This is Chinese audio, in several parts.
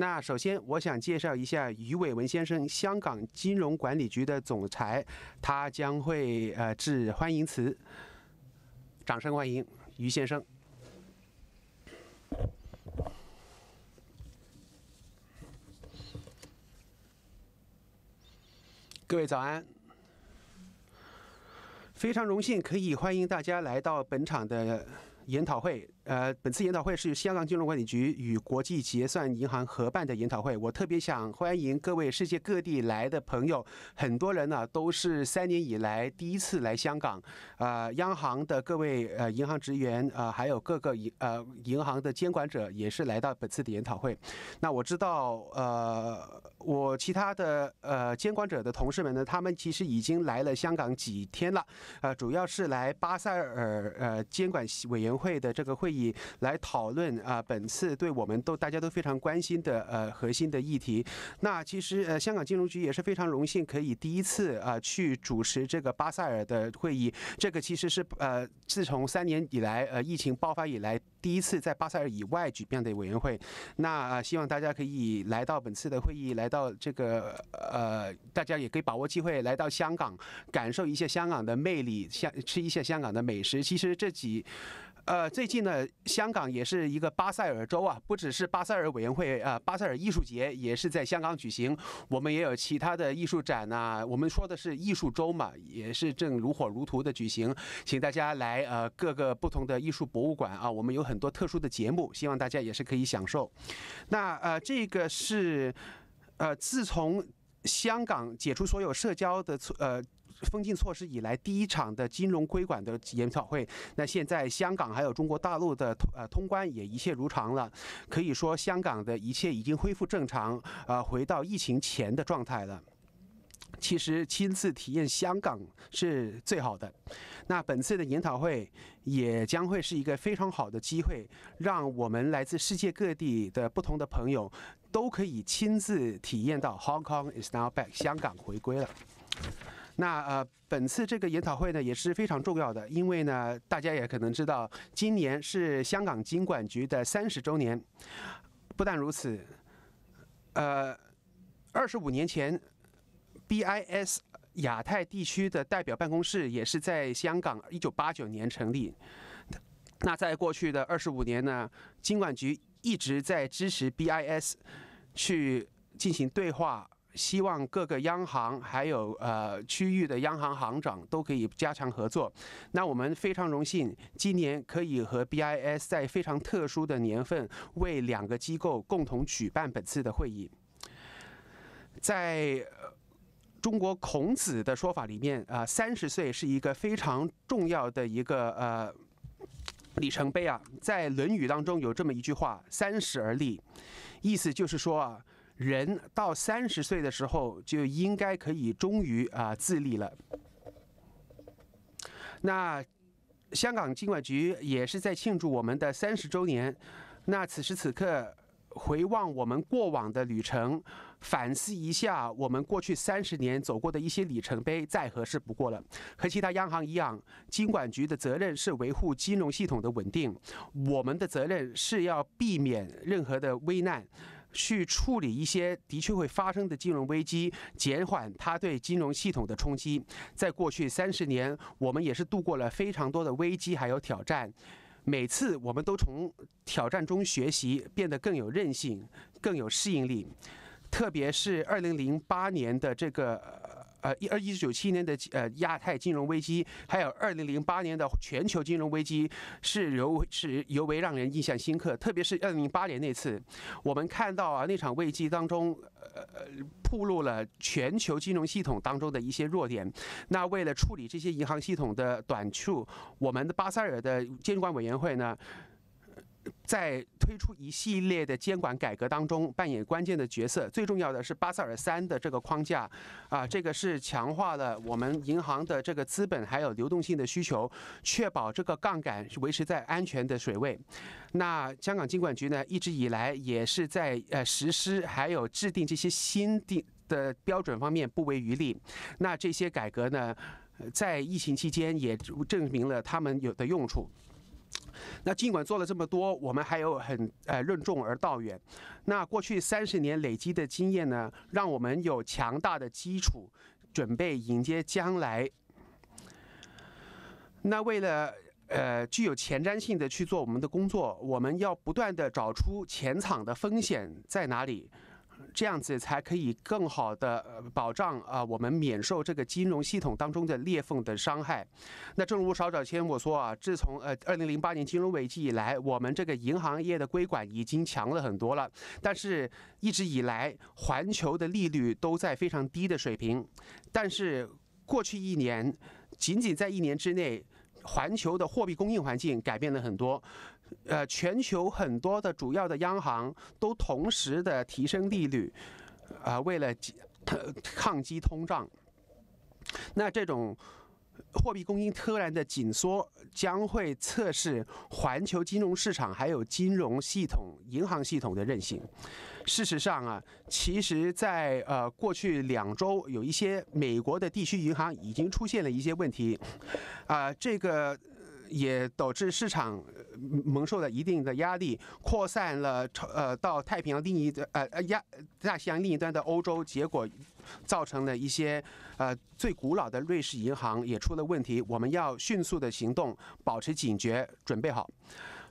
那首先，我想介绍一下于伟文先生，香港金融管理局的总裁，他将会呃致欢迎词。掌声欢迎于先生。各位早安，非常荣幸可以欢迎大家来到本场的研讨会。呃，本次研讨会是香港金融管理局与国际结算银行合办的研讨会。我特别想欢迎各位世界各地来的朋友，很多人呢都是三年以来第一次来香港。呃，央行的各位呃银行职员啊，还有各个银呃银行的监管者也是来到本次的研讨会。那我知道，呃，我其他的呃监管者的同事们呢，他们其实已经来了香港几天了。呃，主要是来巴塞尔呃监管委员会的这个会议。以来讨论啊，本次对我们都大家都非常关心的呃核心的议题。那其实呃，香港金融局也是非常荣幸，可以第一次啊去主持这个巴塞尔的会议。这个其实是呃，自从三年以来呃疫情爆发以来，第一次在巴塞尔以外举办的委员会。那希望大家可以来到本次的会议，来到这个呃，大家也可以把握机会来到香港，感受一下香港的魅力，香吃一下香港的美食。其实这几。呃，最近呢，香港也是一个巴塞尔州啊，不只是巴塞尔委员会呃，巴塞尔艺术节也是在香港举行。我们也有其他的艺术展呐，我们说的是艺术周嘛，也是正如火如荼的举行，请大家来呃各个不同的艺术博物馆啊，我们有很多特殊的节目，希望大家也是可以享受。那呃这个是呃自从香港解除所有社交的呃。封禁措施以来第一场的金融规管的研讨会，那现在香港还有中国大陆的呃通关也一切如常了，可以说香港的一切已经恢复正常，呃，回到疫情前的状态了。其实亲自体验香港是最好的。那本次的研讨会也将会是一个非常好的机会，让我们来自世界各地的不同的朋友都可以亲自体验到 Hong Kong is now back，香港回归了。那呃，本次这个研讨会呢也是非常重要的，因为呢，大家也可能知道，今年是香港金管局的三十周年。不但如此，呃，二十五年前，BIS 亚太地区的代表办公室也是在香港一九八九年成立。那在过去的二十五年呢，金管局一直在支持 BIS 去进行对话。希望各个央行还有呃区域的央行行长都可以加强合作。那我们非常荣幸，今年可以和 BIS 在非常特殊的年份为两个机构共同举办本次的会议。在中国孔子的说法里面啊，三十岁是一个非常重要的一个呃里程碑啊。在《论语》当中有这么一句话：“三十而立”，意思就是说啊。人到三十岁的时候就应该可以终于啊自立了。那香港金管局也是在庆祝我们的三十周年。那此时此刻回望我们过往的旅程，反思一下我们过去三十年走过的一些里程碑，再合适不过了。和其他央行一样，金管局的责任是维护金融系统的稳定。我们的责任是要避免任何的危难。去处理一些的确会发生的金融危机，减缓它对金融系统的冲击。在过去三十年，我们也是度过了非常多的危机还有挑战，每次我们都从挑战中学习，变得更有韧性、更有适应力。特别是二零零八年的这个。呃，一二一九九七年的呃亚太金融危机，还有二零零八年的全球金融危机，是尤是尤为让人印象深刻。特别是二零零八年那次，我们看到啊那场危机当中，呃暴露了全球金融系统当中的一些弱点。那为了处理这些银行系统的短处，我们的巴塞尔的监管委员会呢？在推出一系列的监管改革当中扮演关键的角色，最重要的是巴塞尔三的这个框架，啊，这个是强化了我们银行的这个资本还有流动性的需求，确保这个杠杆是维持在安全的水位。那香港金管局呢，一直以来也是在呃实施还有制定这些新定的标准方面不遗余力。那这些改革呢，在疫情期间也证明了它们有的用处。那尽管做了这么多，我们还有很呃任重而道远。那过去三十年累积的经验呢，让我们有强大的基础，准备迎接将来。那为了呃具有前瞻性的去做我们的工作，我们要不断的找出前场的风险在哪里。这样子才可以更好的保障啊，我们免受这个金融系统当中的裂缝的伤害。那正如少少谦我说啊，自从呃二零零八年金融危机以来，我们这个银行业的规管已经强了很多了。但是一直以来，环球的利率都在非常低的水平。但是过去一年，仅仅在一年之内，环球的货币供应环境改变了很多。呃，全球很多的主要的央行都同时的提升利率，啊，为了抗抗击通胀。那这种货币供应突然的紧缩，将会测试环球金融市场还有金融系统、银行系统的韧性。事实上啊，其实，在呃过去两周，有一些美国的地区银行已经出现了一些问题，啊，这个。也导致市场蒙受了一定的压力，扩散了，呃，到太平洋另一端，呃，亚大西洋另一端的欧洲，结果造成了一些，呃，最古老的瑞士银行也出了问题。我们要迅速的行动，保持警觉，准备好。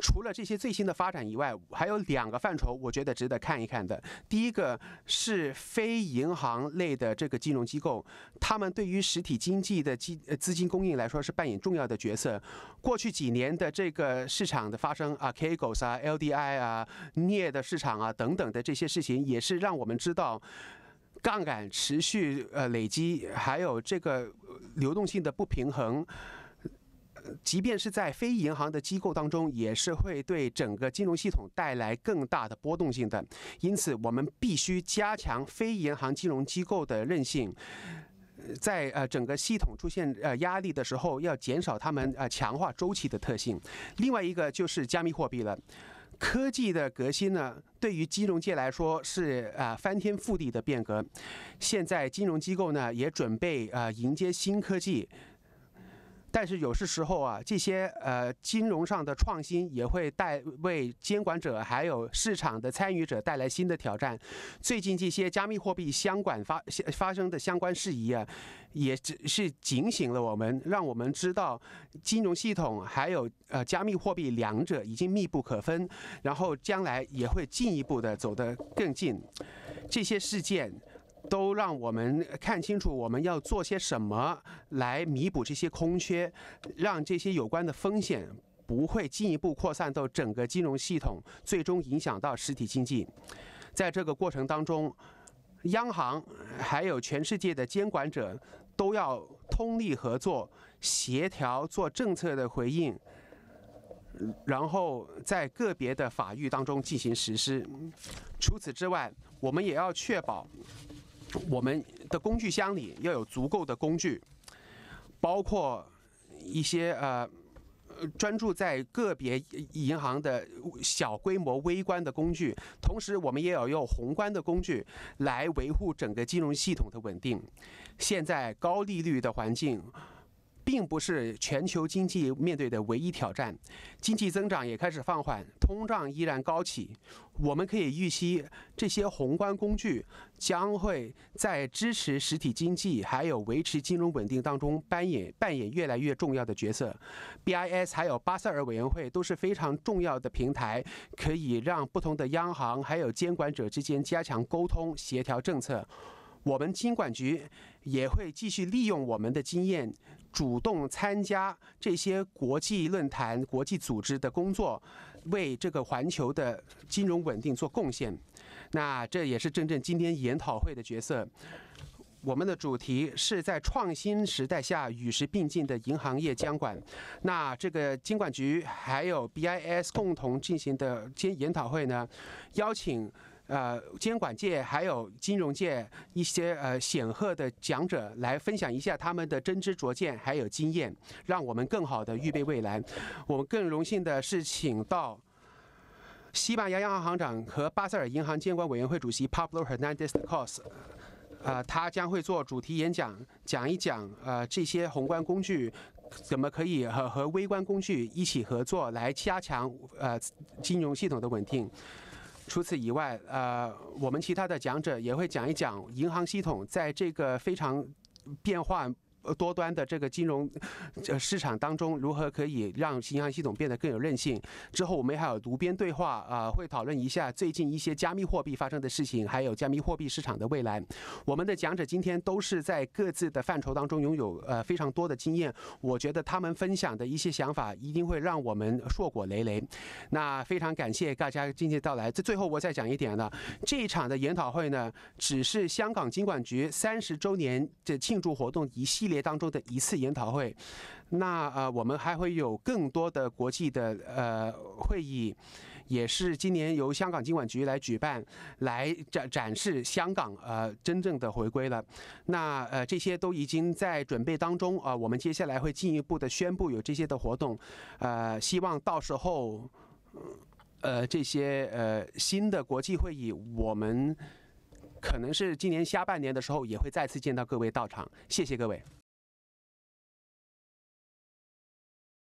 除了这些最新的发展以外，还有两个范畴，我觉得值得看一看的。第一个是非银行类的这个金融机构，他们对于实体经济的金资金供应来说是扮演重要的角色。过去几年的这个市场的发生啊 k g o s 啊、LDI 啊、镍的市场啊等等的这些事情，也是让我们知道杠杆持续呃累积，还有这个流动性的不平衡。即便是在非银行的机构当中，也是会对整个金融系统带来更大的波动性的。因此，我们必须加强非银行金融机构的韧性，在呃整个系统出现呃压力的时候，要减少他们呃强化周期的特性。另外一个就是加密货币了，科技的革新呢，对于金融界来说是啊翻天覆地的变革。现在金融机构呢也准备啊迎接新科技。但是有些时候啊，这些呃金融上的创新也会带为监管者还有市场的参与者带来新的挑战。最近这些加密货币相关发发生的相关事宜啊，也只是警醒了我们，让我们知道金融系统还有呃加密货币两者已经密不可分，然后将来也会进一步的走得更近。这些事件。都让我们看清楚，我们要做些什么来弥补这些空缺，让这些有关的风险不会进一步扩散到整个金融系统，最终影响到实体经济。在这个过程当中，央行还有全世界的监管者都要通力合作，协调做政策的回应，然后在个别的法律当中进行实施。除此之外，我们也要确保。我们的工具箱里要有足够的工具，包括一些呃，专注在个别银行的小规模微观的工具，同时我们也要用宏观的工具来维护整个金融系统的稳定。现在高利率的环境。并不是全球经济面对的唯一挑战，经济增长也开始放缓，通胀依然高企。我们可以预期，这些宏观工具将会在支持实体经济还有维持金融稳定当中扮演扮演越来越重要的角色。BIS 还有巴塞尔委员会都是非常重要的平台，可以让不同的央行还有监管者之间加强沟通，协调政策。我们金管局也会继续利用我们的经验，主动参加这些国际论坛、国际组织的工作，为这个环球的金融稳定做贡献。那这也是真正今天研讨会的角色。我们的主题是在创新时代下与时并进的银行业监管。那这个金管局还有 BIS 共同进行的今研讨会呢，邀请。呃，监管界还有金融界一些呃显赫的讲者来分享一下他们的真知灼见还有经验，让我们更好的预备未来。我们更荣幸的是请到西班牙央行行长和巴塞尔银行监管委员会主席 Pablo Hernandez Cos，呃，他将会做主题演讲，讲一讲呃这些宏观工具怎么可以和和微观工具一起合作来加强呃金融系统的稳定。除此以外，呃，我们其他的讲者也会讲一讲银行系统在这个非常变化。多端的这个金融呃市场当中，如何可以让银行系统变得更有韧性？之后我们还有读边对话，啊，会讨论一下最近一些加密货币发生的事情，还有加密货币市场的未来。我们的讲者今天都是在各自的范畴当中拥有呃非常多的经验，我觉得他们分享的一些想法一定会让我们硕果累累。那非常感谢大家今天到来。这最后我再讲一点呢，这一场的研讨会呢，只是香港金管局三十周年的庆祝活动一系列。列当中的一次研讨会，那呃，我们还会有更多的国际的呃会议，也是今年由香港经管局来举办，来展展示香港呃真正的回归了。那呃，这些都已经在准备当中啊，我们接下来会进一步的宣布有这些的活动，呃，希望到时候呃这些呃新的国际会议，我们可能是今年下半年的时候也会再次见到各位到场。谢谢各位。